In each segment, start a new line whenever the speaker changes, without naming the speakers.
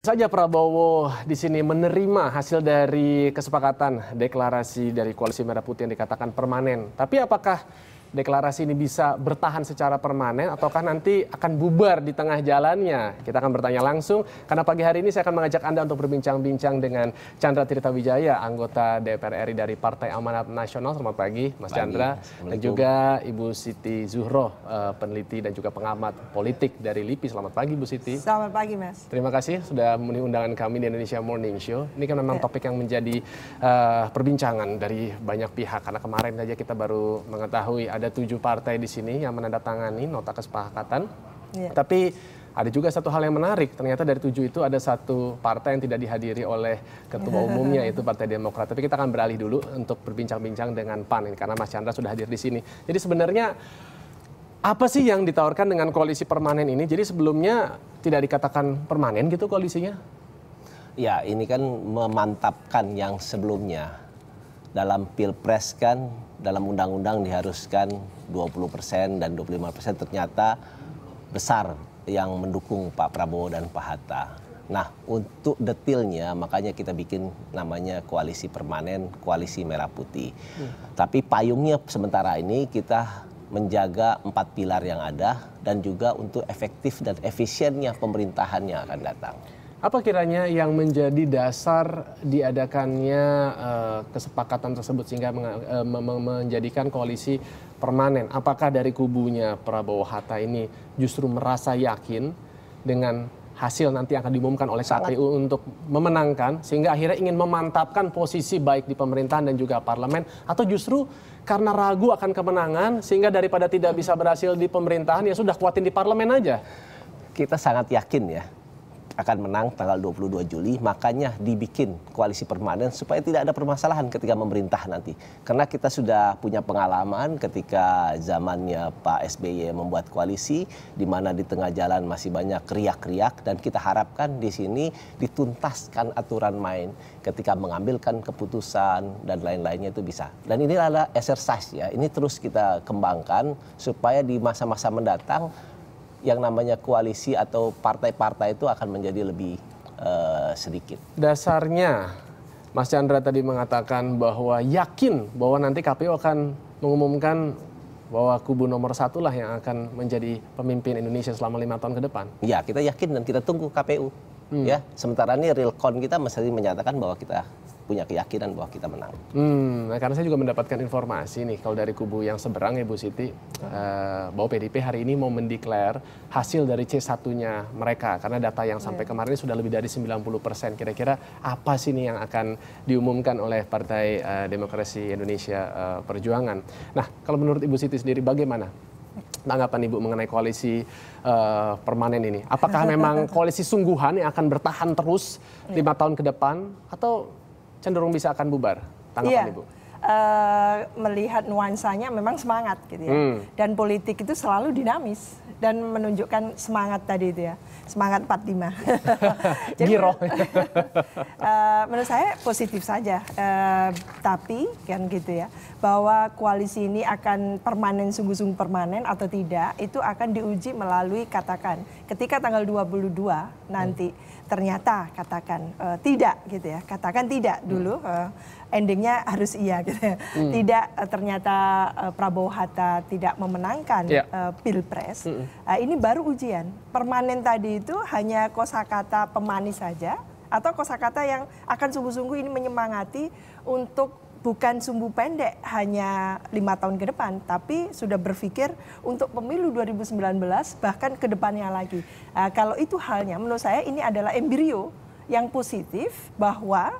Saja Prabowo di sini menerima hasil dari kesepakatan deklarasi dari koalisi Merah Putih yang dikatakan permanen. Tapi apakah deklarasi ini bisa bertahan secara permanen ataukah nanti akan bubar di tengah jalannya? Kita akan bertanya langsung karena pagi hari ini saya akan mengajak Anda untuk berbincang-bincang dengan Chandra Tirtawijaya, anggota DPR RI dari Partai Amanat Nasional. Selamat pagi, Mas pagi. Chandra dan juga Ibu Siti Zuhro, eh, peneliti dan juga pengamat politik dari LIPI. Selamat pagi, Bu Siti. Selamat pagi, Mas. Terima kasih sudah memenuhi undangan kami di Indonesia Morning Show. Ini kan memang ya. topik yang menjadi uh, perbincangan dari banyak pihak karena kemarin saja kita baru mengetahui ada tujuh partai di sini yang menandatangani nota kesepakatan. Yeah. Tapi ada juga satu hal yang menarik, ternyata dari tujuh itu ada satu partai yang tidak dihadiri oleh ketua umumnya, yaitu Partai Demokrat. Tapi kita akan beralih dulu untuk berbincang-bincang dengan PAN, ini, karena Mas Chandra sudah hadir di sini. Jadi sebenarnya apa sih yang ditawarkan dengan koalisi permanen ini? Jadi sebelumnya tidak dikatakan permanen gitu koalisinya?
Ya, ini kan memantapkan yang sebelumnya dalam pilpres kan dalam undang-undang diharuskan 20% persen dan 25% persen ternyata besar yang mendukung Pak Prabowo dan Pak Hatta. Nah, untuk detailnya makanya kita bikin namanya koalisi permanen, koalisi merah putih. Hmm. Tapi payungnya sementara ini kita menjaga empat pilar yang ada dan juga untuk efektif dan efisiennya pemerintahannya akan datang.
Apa kiranya yang menjadi dasar diadakannya uh, kesepakatan tersebut sehingga uh, menjadikan koalisi permanen? Apakah dari kubunya Prabowo Hatta ini justru merasa yakin dengan hasil nanti akan diumumkan oleh KPU untuk memenangkan sehingga akhirnya ingin memantapkan posisi baik di pemerintahan dan juga parlemen atau justru karena ragu akan kemenangan sehingga daripada tidak bisa berhasil di
pemerintahan ya sudah kuatin di parlemen aja. Kita sangat yakin ya akan menang tanggal 22 Juli, makanya dibikin koalisi permanen supaya tidak ada permasalahan ketika memerintah nanti. Karena kita sudah punya pengalaman ketika zamannya Pak SBY membuat koalisi, di mana di tengah jalan masih banyak riak-riak, dan kita harapkan di sini dituntaskan aturan main ketika mengambilkan keputusan dan lain-lainnya itu bisa. Dan inilah adalah exercise ya, ini terus kita kembangkan supaya di masa-masa mendatang yang namanya koalisi atau partai-partai itu akan menjadi lebih uh, sedikit.
Dasarnya Mas Chandra tadi mengatakan bahwa yakin bahwa nanti KPU akan mengumumkan bahwa kubu nomor satu lah yang akan
menjadi pemimpin Indonesia selama lima tahun ke depan. Ya, kita yakin dan kita tunggu KPU. Hmm. Ya, sementara ini real count kita masih menyatakan bahwa kita punya keyakinan bahwa kita menang. Hmm,
nah karena saya juga mendapatkan informasi nih kalau dari kubu yang seberang ya Bu Siti uh, bahwa PDIP hari ini mau mendeklar hasil dari C1-nya mereka karena data yang sampai yeah. kemarin sudah lebih dari 90 persen. Kira-kira apa sih nih yang akan diumumkan oleh Partai uh, Demokrasi Indonesia uh, Perjuangan? Nah kalau menurut Ibu Siti sendiri bagaimana tanggapan Ibu mengenai koalisi uh, permanen ini? Apakah memang koalisi sungguhan yang akan bertahan terus lima iya. tahun ke depan atau cenderung bisa akan bubar. Tanggapan yeah. Ibu?
Uh, melihat nuansanya memang semangat gitu ya. Hmm. Dan politik itu selalu dinamis dan menunjukkan semangat tadi itu ya. Semangat 45.
Jadi uh,
menurut saya positif saja. Uh, tapi kan gitu ya, bahwa koalisi ini akan permanen sungguh-sungguh permanen atau tidak itu akan diuji melalui katakan ketika tanggal 22 nanti hmm ternyata katakan uh, tidak gitu ya katakan tidak hmm. dulu uh, endingnya harus iya gitu ya. hmm. tidak uh, ternyata uh, Prabowo Hatta tidak memenangkan yeah. Ya. uh, pilpres hmm. uh, ini baru ujian permanen tadi itu hanya kosakata pemanis saja atau kosakata yang akan sungguh-sungguh ini menyemangati untuk bukan sumbu pendek hanya lima tahun ke depan, tapi sudah berpikir untuk pemilu 2019 bahkan ke depannya lagi. Uh, kalau itu halnya, menurut saya ini adalah embrio yang positif bahwa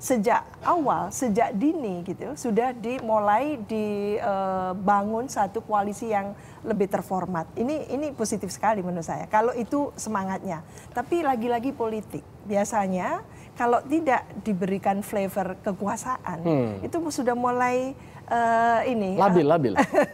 sejak awal, sejak dini gitu sudah dimulai dibangun eh, satu koalisi yang lebih terformat. Ini ini positif sekali menurut saya. Kalau itu semangatnya. Tapi lagi-lagi politik. Biasanya kalau tidak diberikan flavor kekuasaan, hmm. itu sudah mulai uh, ini labil uh, labil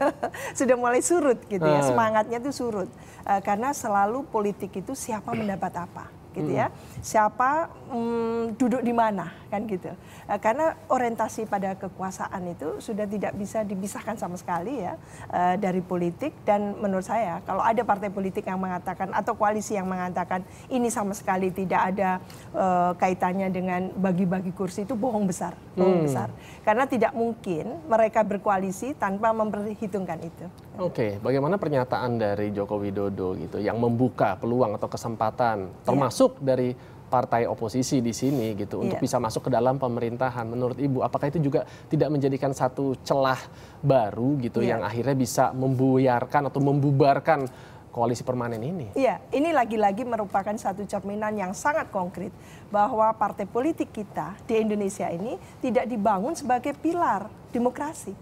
sudah mulai surut gitu ya hmm. semangatnya itu surut uh, karena selalu politik itu siapa mendapat apa gitu ya hmm. siapa mm, duduk di mana kan gitu uh, karena orientasi pada kekuasaan itu sudah tidak bisa dipisahkan sama sekali ya uh, dari politik dan menurut saya kalau ada partai politik yang mengatakan atau koalisi yang mengatakan ini sama sekali tidak ada uh, kaitannya dengan bagi-bagi kursi itu bohong besar bohong hmm. besar karena tidak mungkin mereka berkoalisi tanpa memperhitungkan itu
Oke, okay. bagaimana pernyataan dari Joko Widodo gitu yang membuka peluang atau kesempatan iya. termasuk yeah. dari partai oposisi di sini gitu yeah. untuk bisa masuk ke dalam pemerintahan. Menurut Ibu, apakah itu juga tidak menjadikan satu celah baru gitu yeah. yang akhirnya bisa membuyarkan atau membubarkan koalisi permanen ini?
Iya, ini lagi-lagi merupakan satu cerminan yang sangat konkret bahwa partai politik kita di Indonesia ini tidak dibangun sebagai pilar demokrasi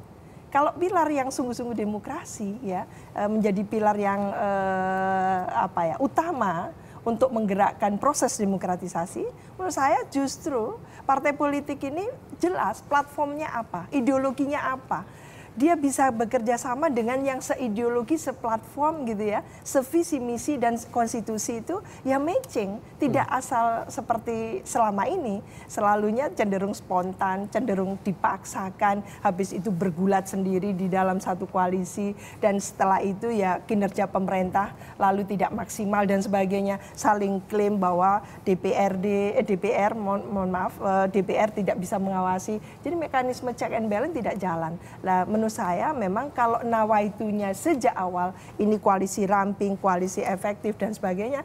kalau pilar yang sungguh-sungguh demokrasi ya eh, menjadi pilar yang eh, apa ya utama untuk menggerakkan proses demokratisasi, menurut saya justru partai politik ini jelas platformnya apa, ideologinya apa, dia bisa bekerja sama dengan yang seideologi, seplatform gitu ya, sevisi misi dan konstitusi itu ya matching, tidak hmm. asal seperti selama ini, selalunya cenderung spontan, cenderung dipaksakan, habis itu bergulat sendiri di dalam satu koalisi dan setelah itu ya kinerja pemerintah lalu tidak maksimal dan sebagainya, saling klaim bahwa DPRD, eh, DPR, mohon, mohon maaf, eh, DPR tidak bisa mengawasi, jadi mekanisme check and balance tidak jalan. Nah, menurut saya memang kalau nawaitunya sejak awal ini koalisi ramping, koalisi efektif dan sebagainya,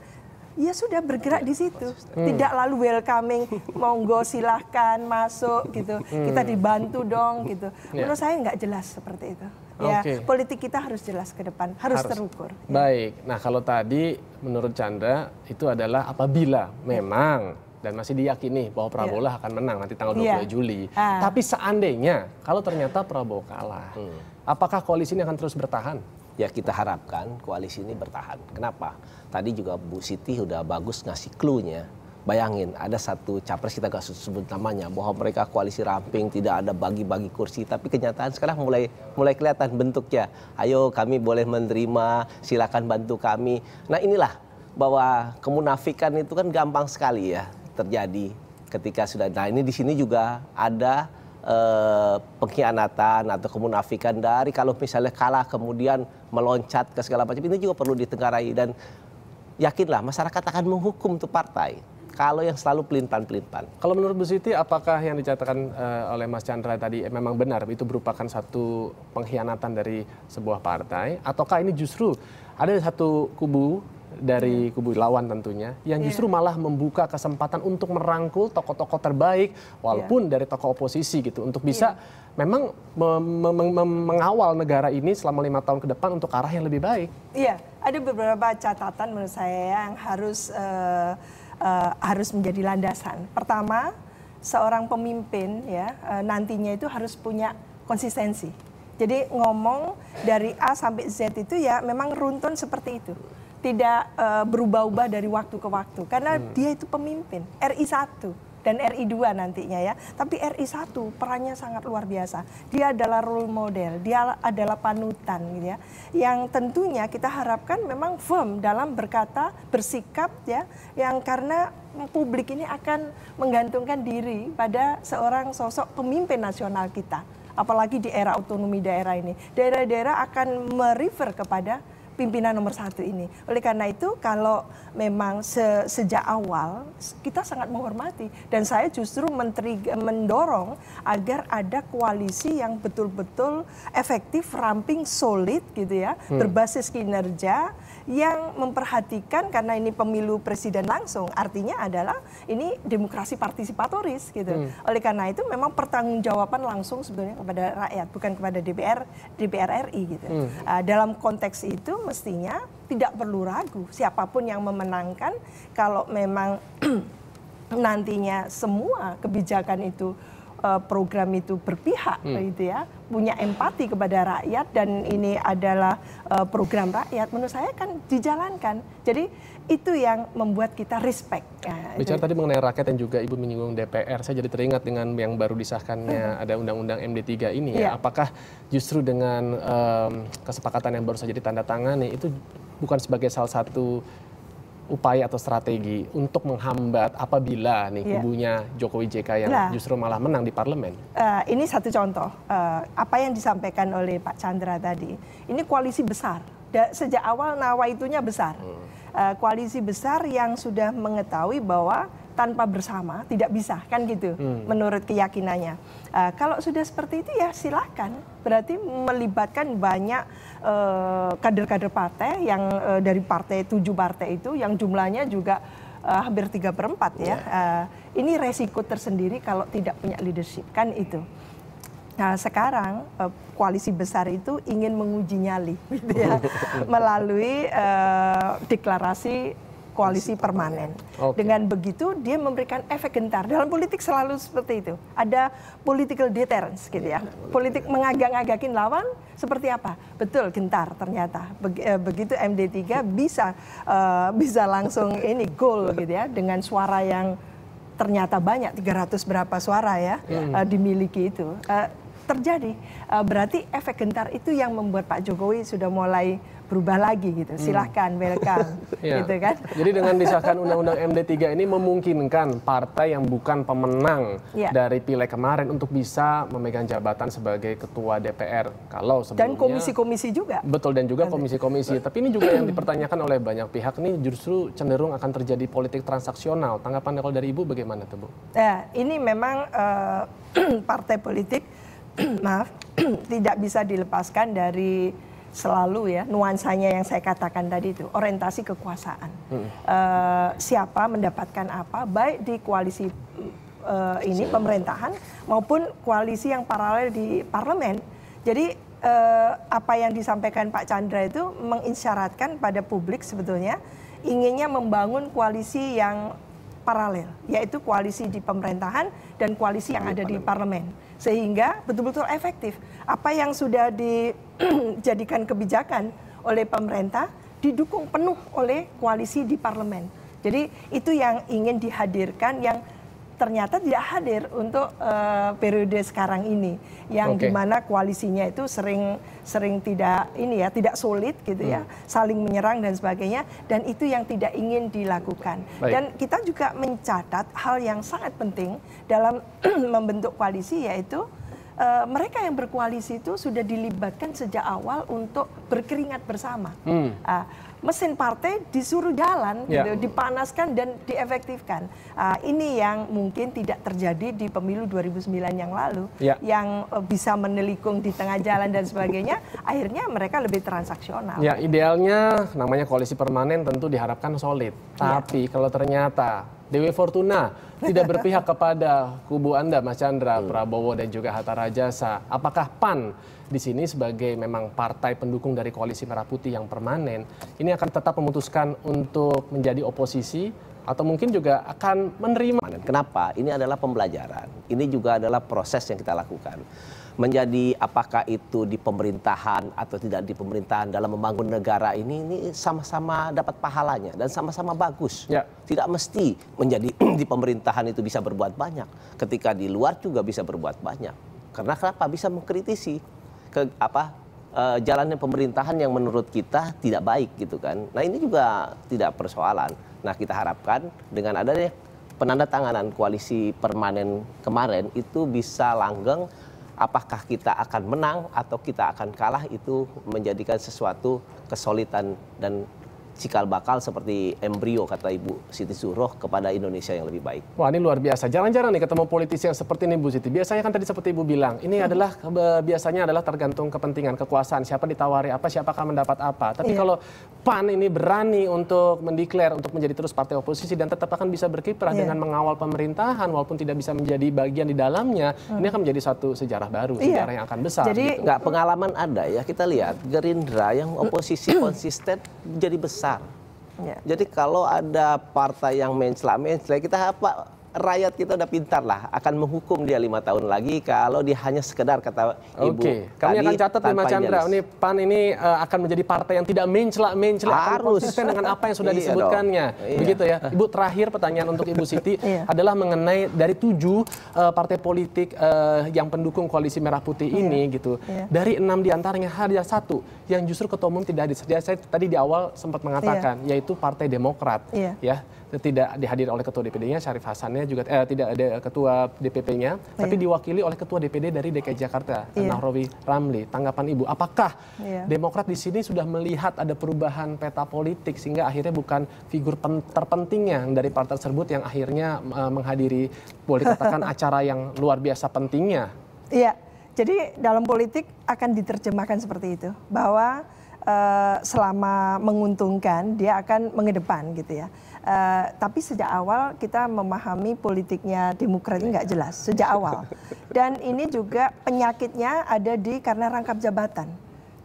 ya sudah bergerak di situ. Hmm. Tidak lalu welcoming, monggo silahkan masuk gitu. Hmm. Kita dibantu dong gitu. Yeah. Menurut saya nggak jelas seperti itu. Ya, politik kita harus jelas ke depan, harus, harus terukur.
Ya. Baik. Nah, kalau tadi menurut Chandra itu adalah apabila memang dan masih diyakini bahwa iya. Prabowo lah akan menang nanti tanggal 22 iya. yeah. Juli. Ah. Tapi seandainya kalau
ternyata Prabowo kalah, hmm. apakah koalisi ini akan terus bertahan? Ya kita harapkan koalisi ini bertahan. Kenapa? Tadi juga Bu Siti udah bagus ngasih clue-nya. Bayangin ada satu capres kita gak sebut namanya bahwa mereka koalisi ramping tidak ada bagi-bagi kursi tapi kenyataan sekarang mulai mulai kelihatan bentuknya. Ayo kami boleh menerima, silakan bantu kami. Nah inilah bahwa kemunafikan itu kan gampang sekali ya terjadi ketika sudah nah ini di sini juga ada eh, pengkhianatan atau kemunafikan dari kalau misalnya kalah kemudian meloncat ke segala macam ini juga perlu ditengarai dan yakinlah masyarakat akan menghukum tuh partai kalau yang selalu pelintan-pelintan. Kalau menurut Bu Siti, apakah yang dicatakan uh, eh, oleh Mas Chandra tadi eh, memang benar?
Itu merupakan satu pengkhianatan dari sebuah partai, ataukah ini justru ada satu kubu dari kubu lawan tentunya yang iya. justru yeah. malah membuka kesempatan untuk merangkul tokoh-tokoh terbaik walaupun yeah. dari tokoh oposisi gitu untuk bisa yeah. memang me me me mengawal negara ini selama lima tahun ke depan untuk arah yang lebih baik.
Iya, yeah. ada beberapa catatan menurut saya yang harus uh, uh, harus menjadi landasan. Pertama, seorang pemimpin ya uh, nantinya itu harus punya konsistensi. Jadi ngomong dari A sampai Z itu ya memang runtun seperti itu tidak uh, berubah-ubah dari waktu ke waktu karena hmm. dia itu pemimpin RI 1 dan RI 2 nantinya ya. Tapi RI 1 perannya sangat luar biasa. Dia adalah role model, dia adalah panutan gitu ya. Yang tentunya kita harapkan memang firm dalam berkata, bersikap ya. Yang karena publik ini akan menggantungkan diri pada seorang sosok pemimpin nasional kita. Apalagi di era otonomi daerah ini. Daerah-daerah akan merefer kepada pimpinan nomor satu ini. Oleh karena itu kalau memang se sejak awal kita sangat menghormati dan saya justru mendorong agar ada koalisi yang betul-betul efektif, ramping, solid gitu ya, hmm. berbasis kinerja yang memperhatikan karena ini pemilu presiden langsung artinya adalah ini demokrasi partisipatoris gitu. Hmm. Oleh karena itu memang pertanggungjawaban langsung sebenarnya kepada rakyat bukan kepada DPR DPR RI gitu. Hmm. Uh, dalam konteks itu mestinya tidak perlu ragu siapapun yang memenangkan kalau memang nantinya semua kebijakan itu Eh, program itu berpihak hmm. gitu ya punya empati kepada rakyat dan ini adalah uh, program rakyat menurut saya kan dijalankan jadi itu yang membuat kita respect ya, bicara itu.
tadi mengenai rakyat dan juga ibu menyinggung DPR saya jadi teringat dengan yang baru disahkannya hmm. ada undang-undang MD3 ini ya, ya. apakah justru dengan um, kesepakatan yang baru saja ditandatangani itu bukan sebagai salah satu upaya atau strategi untuk menghambat apabila nih yeah. kubunya Jokowi JK yang nah, justru malah menang di parlemen?
Uh, ini satu contoh uh, apa yang disampaikan oleh Pak Chandra tadi. Ini koalisi besar da, sejak awal nawaitunya besar, hmm. uh, koalisi besar yang sudah mengetahui bahwa tanpa bersama tidak bisa kan gitu hmm. menurut keyakinannya. Uh, kalau sudah seperti itu ya silahkan. Berarti melibatkan banyak kader eh, kader-kader partai yang uh, dari partai tujuh partai itu yang jumlahnya juga uh, hampir tiga perempat ya. Uh, ini resiko tersendiri kalau tidak punya leadership kan itu. Nah sekarang koalisi besar itu ingin menguji nyali gitu ya melalui uh, deklarasi koalisi permanen. Okay. Dengan begitu dia memberikan efek gentar. Dalam politik selalu seperti itu. Ada political deterrence gitu ya. Politik mengagak-agakin lawan seperti apa? Betul gentar ternyata. Eh, begitu MD3 bisa uh, bisa langsung ini goal gitu ya dengan suara yang ternyata banyak 300 berapa suara ya yeah. Hmm. uh, dimiliki itu. Uh, terjadi. berarti efek gentar itu yang membuat Pak Jokowi sudah mulai berubah lagi gitu. Hmm. Silahkan welcome
ya. gitu kan. Jadi dengan disahkan undang-undang MD3 ini memungkinkan partai yang bukan pemenang ya. dari pileg kemarin untuk bisa memegang jabatan sebagai ketua DPR. Kalau sebelumnya Dan komisi-komisi juga. Betul dan juga komisi-komisi. Tapi ini juga yang dipertanyakan oleh banyak pihak ini justru cenderung akan terjadi politik transaksional. Tanggapan kalau dari Ibu bagaimana tuh, Bu?
Ya, ini memang uh, partai politik maaf tidak bisa dilepaskan dari selalu ya nuansanya yang saya katakan tadi itu orientasi kekuasaan hmm. uh, siapa mendapatkan apa baik di koalisi uh, ini pemerintahan maupun koalisi yang paralel di parlemen jadi uh, apa yang disampaikan Pak Chandra itu menginsyaratkan pada publik sebetulnya inginnya membangun koalisi yang paralel, yaitu koalisi di pemerintahan dan koalisi yang ada di parlemen. Sehingga betul-betul efektif. Apa yang sudah dijadikan kebijakan oleh pemerintah didukung penuh oleh koalisi di parlemen. Jadi itu yang ingin dihadirkan yang ternyata tidak hadir untuk uh, periode sekarang ini yang okay. dimana koalisinya itu sering sering tidak ini ya tidak solid gitu ya, hmm. ya saling menyerang dan sebagainya dan itu yang tidak ingin dilakukan Baik. dan kita juga mencatat hal yang sangat penting dalam membentuk koalisi yaitu uh, mereka yang berkoalisi itu sudah dilibatkan sejak awal untuk berkeringat bersama. Hmm. Uh, mesin partai disuruh jalan, yeah. gitu, dipanaskan dan diefektifkan. Uh, ini yang mungkin tidak terjadi di pemilu 2009 yang lalu, yeah. yang uh, bisa menelikung di tengah jalan dan sebagainya. akhirnya mereka lebih transaksional. Ya
idealnya namanya koalisi permanen tentu diharapkan solid. Ya. Tapi yeah. kalau ternyata Dewi Fortuna tidak berpihak kepada kubu Anda, Mas Chandra, hmm. Prabowo, dan juga Hatta Rajasa. Apakah PAN di sini sebagai memang partai pendukung dari koalisi Merah Putih yang permanen,
ini akan tetap memutuskan untuk menjadi oposisi atau mungkin juga akan menerima. Kenapa? Ini adalah pembelajaran. Ini juga adalah proses yang kita lakukan. Menjadi apakah itu di pemerintahan atau tidak di pemerintahan dalam membangun negara ini, ini sama-sama dapat pahalanya dan sama-sama bagus. Ya. Tidak mesti menjadi di pemerintahan itu bisa berbuat banyak. Ketika di luar juga bisa berbuat banyak. Karena kenapa? Bisa mengkritisi ke apa eh, jalannya pemerintahan yang menurut kita tidak baik gitu kan. Nah ini juga tidak persoalan. Nah kita harapkan dengan adanya penanda tanganan koalisi permanen kemarin itu bisa langgeng apakah kita akan menang atau kita akan kalah itu menjadikan sesuatu kesulitan dan cikal bakal seperti embrio kata Ibu Siti Suroh kepada Indonesia yang lebih baik.
Wah ini luar biasa. Jarang-jarang nih ketemu politisi yang seperti ini Bu Siti. Biasanya kan tadi seperti Ibu bilang, ini hmm. adalah biasanya adalah tergantung kepentingan, kekuasaan. Siapa ditawari apa, siapakah mendapat apa. Tapi yeah. kalau PAN ini berani untuk mendeklar untuk menjadi terus partai oposisi dan tetap akan bisa berkiprah yeah. dengan mengawal
pemerintahan walaupun tidak bisa menjadi bagian di dalamnya, hmm. ini akan menjadi satu sejarah baru, yeah. sejarah yang akan besar. Jadi gitu. nggak pengalaman ada ya kita lihat Gerindra yang hmm. oposisi konsisten jadi besar besar. Ya. Jadi kalau ada partai yang mencela mencela kita apa rakyat kita udah pintar lah akan menghukum dia lima tahun lagi kalau dia hanya sekedar kata ibu. Oke, kami kami akan catat lima Chandra, ini
PAN ini uh, akan menjadi partai yang tidak mencela mencela harus konsisten dengan apa yang sudah iya disebutkannya, iya. begitu ya. Ibu terakhir pertanyaan untuk Ibu Siti iya. adalah mengenai dari tujuh uh, partai politik uh, yang pendukung koalisi Merah Putih ini iya. ini gitu, iya. dari enam diantaranya hanya satu yang justru ketua umum tidak disediakan Saya tadi di awal sempat mengatakan iya. yaitu Partai Demokrat, ya tidak dihadiri oleh ketua DPD-nya Syarif Hasannya juga eh, tidak ada ketua DPP-nya yeah. tapi diwakili oleh ketua DPD dari DKI Jakarta yeah. Nahrawi Ramli tanggapan Ibu apakah yeah. Demokrat di sini sudah melihat ada perubahan peta politik sehingga akhirnya bukan figur terpentingnya dari partai tersebut yang akhirnya uh, menghadiri boleh dikatakan acara yang luar biasa pentingnya
iya jadi dalam politik akan diterjemahkan seperti itu bahwa uh, selama menguntungkan dia akan mengedepan gitu ya Eh, tapi sejak awal kita memahami politiknya Demokrat ini nggak iya. jelas sejak awal. Dan ini juga penyakitnya ada di karena rangkap jabatan.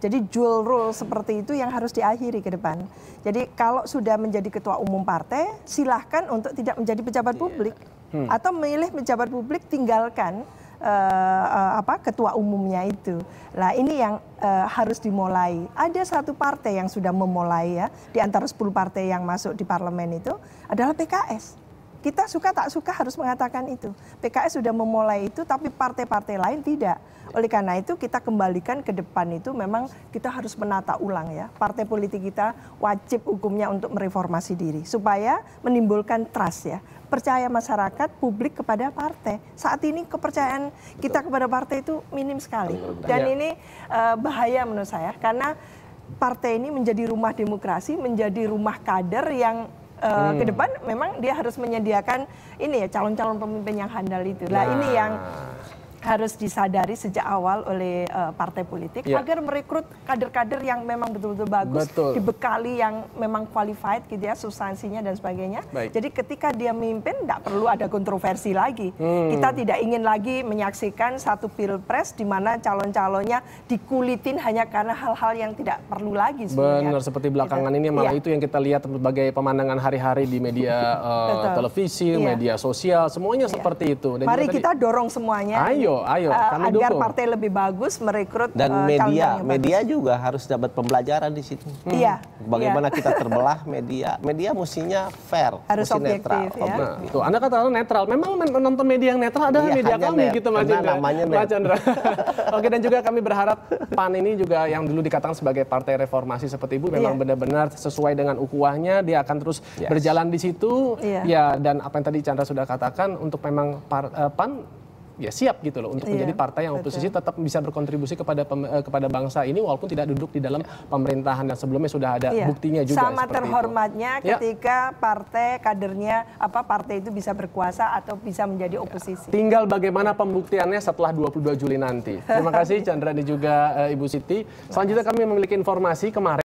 Jadi jual role seperti itu yang harus diakhiri ke depan. Jadi kalau sudah menjadi ketua umum partai, silahkan untuk tidak menjadi pejabat iya. publik hmm. atau memilih pejabat publik tinggalkan uh, uh, apa ketua umumnya itu. lah ini yang uh, harus dimulai. Ada satu partai yang sudah memulai ya di antara 10 partai yang masuk di parlemen itu adalah PKS. Kita suka tak suka harus mengatakan itu. PKS sudah memulai itu tapi partai-partai lain tidak. Oleh karena itu kita kembalikan ke depan itu memang kita harus menata ulang ya. Partai politik kita wajib hukumnya untuk mereformasi diri supaya menimbulkan trust ya. Percaya masyarakat, publik kepada partai. Saat ini kepercayaan kita kepada partai itu minim sekali. Dan iya. ini uh, bahaya menurut saya karena partai ini menjadi rumah demokrasi, menjadi rumah kader yang uh, hmm. ke depan memang dia harus menyediakan ini ya calon-calon pemimpin yang handal itu. Nah, nah ini yang harus disadari sejak awal oleh uh, partai politik ya. agar merekrut kader-kader yang memang betul-betul bagus, Betul. dibekali yang memang qualified gitu ya substansinya dan sebagainya. Baik. Jadi ketika dia memimpin tidak perlu ada kontroversi lagi. Hmm. Kita tidak ingin lagi menyaksikan satu pilpres di mana calon-calonnya dikulitin hanya karena hal-hal yang tidak perlu lagi. Benar
seperti belakangan gitu. ini malah ya. itu yang kita lihat berbagai pemandangan hari-hari di media uh, televisi, ya. media sosial,
semuanya ya. seperti itu. Dan Mari kita
dorong semuanya. Ayo ayo, eh, kami agar dukung. partai lebih bagus merekrut dan uh, media, media
bagus. juga harus dapat pembelajaran di situ. Hmm. Iya. Hmm. Bagaimana iya. kita terbelah media, media mestinya fair, harus mesti objektif, netral. Ya? Objektif. Nah, tuh, anda katakan netral.
Memang menonton media yang netral adalah iya, media kami gitu Mas Chandra. Namanya Mas Chandra. Oke dan juga kami berharap PAN ini juga yang dulu dikatakan sebagai partai reformasi seperti Ibu memang benar iya. benar-benar sesuai dengan ukuahnya dia akan terus yes. berjalan di situ. Iya. Ya dan apa yang tadi Chandra sudah katakan untuk memang par, uh, PAN ya siap gitu loh untuk iya, menjadi partai yang oposisi betul. tetap bisa berkontribusi kepada eh, kepada bangsa ini walaupun tidak duduk di dalam iya. pemerintahan dan sebelumnya sudah ada iya. buktinya juga sama terhormatnya itu. Iya. ketika
ya. partai kadernya apa partai itu bisa berkuasa atau bisa menjadi oposisi tinggal
bagaimana pembuktiannya setelah 22 Juli nanti terima kasih Chandra dan juga uh, Ibu Siti selanjutnya kami memiliki informasi kemarin